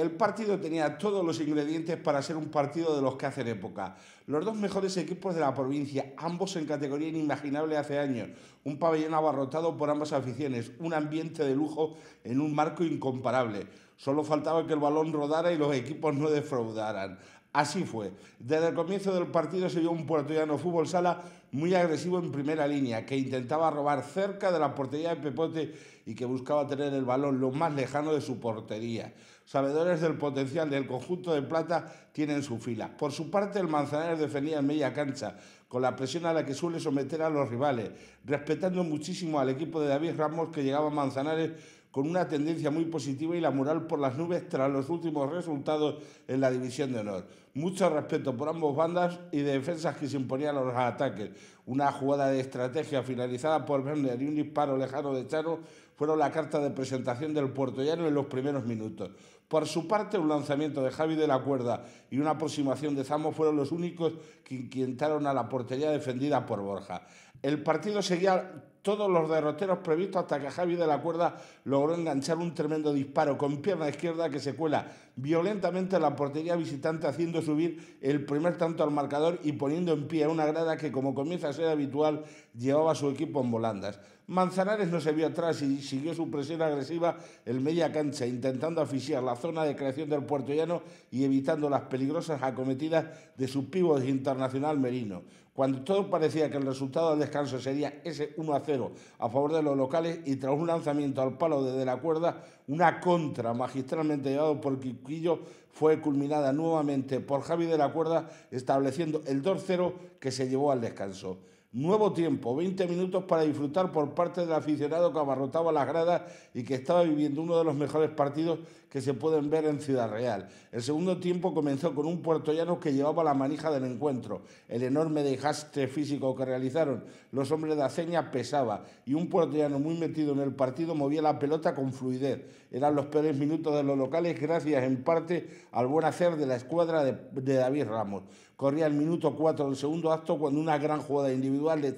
El partido tenía todos los ingredientes para ser un partido de los que hacen época. Los dos mejores equipos de la provincia, ambos en categoría inimaginable hace años. Un pabellón abarrotado por ambas aficiones, un ambiente de lujo en un marco incomparable. Solo faltaba que el balón rodara y los equipos no defraudaran. Así fue. Desde el comienzo del partido se vio un puertollano fútbol sala muy agresivo en primera línea, que intentaba robar cerca de la portería de Pepote y que buscaba tener el balón lo más lejano de su portería. Sabedores del potencial del conjunto de plata tienen su fila. Por su parte, el Manzanares defendía en media cancha, con la presión a la que suele someter a los rivales, respetando muchísimo al equipo de David Ramos que llegaba a Manzanares con una tendencia muy positiva y la moral por las nubes tras los últimos resultados en la división de honor. Mucho respeto por ambos bandas y defensas que se imponían a los ataques una jugada de estrategia finalizada por Werner y un disparo lejano de Charo fueron la carta de presentación del puertollano en los primeros minutos. Por su parte, un lanzamiento de Javi de la Cuerda y una aproximación de Zamo fueron los únicos que inquietaron a la portería defendida por Borja. El partido seguía todos los derroteros previstos hasta que Javi de la Cuerda logró enganchar un tremendo disparo con pierna izquierda que se cuela violentamente a la portería visitante haciendo subir el primer tanto al marcador y poniendo en pie una grada que como comienza habitual, llevaba a su equipo en volandas. Manzanares no se vio atrás y siguió su presión agresiva en media cancha, intentando asfixiar la zona de creación del puertollano y evitando las peligrosas acometidas de su pívot internacional Merino. Cuando todo parecía que el resultado del descanso sería ese 1 a 0 a favor de los locales y tras un lanzamiento al palo desde la cuerda, una contra magistralmente llevado por Quiquillo fue culminada nuevamente por Javi de la Cuerda, estableciendo el 2-0 que se llevó al descanso. Nuevo tiempo, 20 minutos para disfrutar por parte del aficionado que abarrotaba las gradas y que estaba viviendo uno de los mejores partidos que se pueden ver en Ciudad Real. El segundo tiempo comenzó con un puertollano que llevaba la manija del encuentro. El enorme desgaste físico que realizaron los hombres de Aceña pesaba y un puertollano muy metido en el partido movía la pelota con fluidez. Eran los peores minutos de los locales gracias en parte al buen hacer de la escuadra de, de David Ramos. Corría el minuto 4 del segundo acto cuando una gran jugada individual al de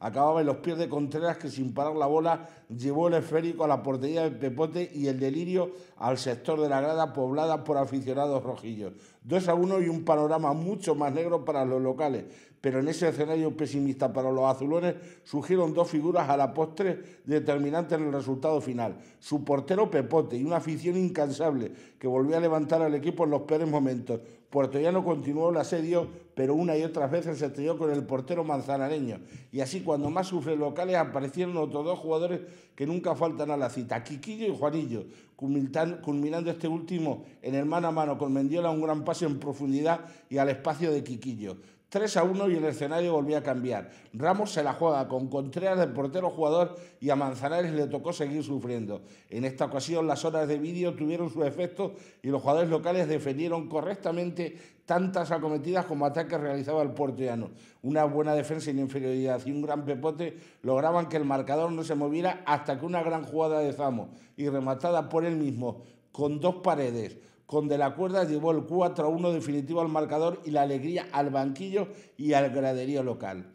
acababa en los pies de Contreras que sin parar la bola llevó el esférico a la portería del Pepote y el delirio al sector de la grada poblada por aficionados rojillos. 2 a 1 y un panorama mucho más negro para los locales. Pero en ese escenario pesimista para los azulones surgieron dos figuras a la postre determinantes en el resultado final. Su portero Pepote y una afición incansable que volvió a levantar al equipo en los peores momentos. Puertollano continuó el asedio, pero una y otras veces se estrelló con el portero manzanareño. Y así cuando más sufre locales aparecieron otros dos jugadores que nunca faltan a la cita, Quiquillo y Juanillo, culminando este último en el mano a mano con Mendiola un gran paso en profundidad y al espacio de Quiquillo. 3 a 1 y el escenario volvió a cambiar. Ramos se la juega con Contreras de portero jugador y a Manzanares le tocó seguir sufriendo. En esta ocasión las horas de vídeo tuvieron su efecto y los jugadores locales defendieron correctamente tantas acometidas como ataques realizaba el porteano Una buena defensa en inferioridad y un gran pepote lograban que el marcador no se moviera hasta que una gran jugada de Zamo y rematada por él mismo con dos paredes con De la Cuerda llevó el 4 a 1 definitivo al marcador y la alegría al banquillo y al graderío local.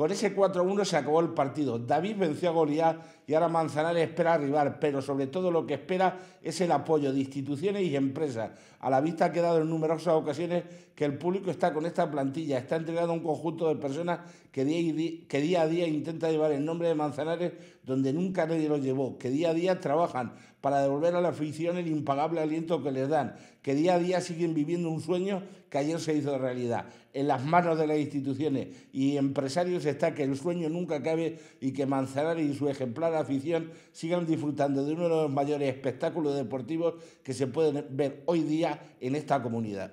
Con ese 4-1 se acabó el partido. David venció a Goliat y ahora Manzanares espera arribar, pero sobre todo lo que espera es el apoyo de instituciones y empresas. A la vista ha quedado en numerosas ocasiones que el público está con esta plantilla, está entregado a un conjunto de personas que día, que día a día intenta llevar el nombre de Manzanares donde nunca nadie lo llevó, que día a día trabajan para devolver a la afición el impagable aliento que les dan, que día a día siguen viviendo un sueño que ayer se hizo realidad. En las manos de las instituciones y empresarios está que el sueño nunca acabe y que Manzanar y su ejemplar afición sigan disfrutando de uno de los mayores espectáculos deportivos que se pueden ver hoy día en esta comunidad.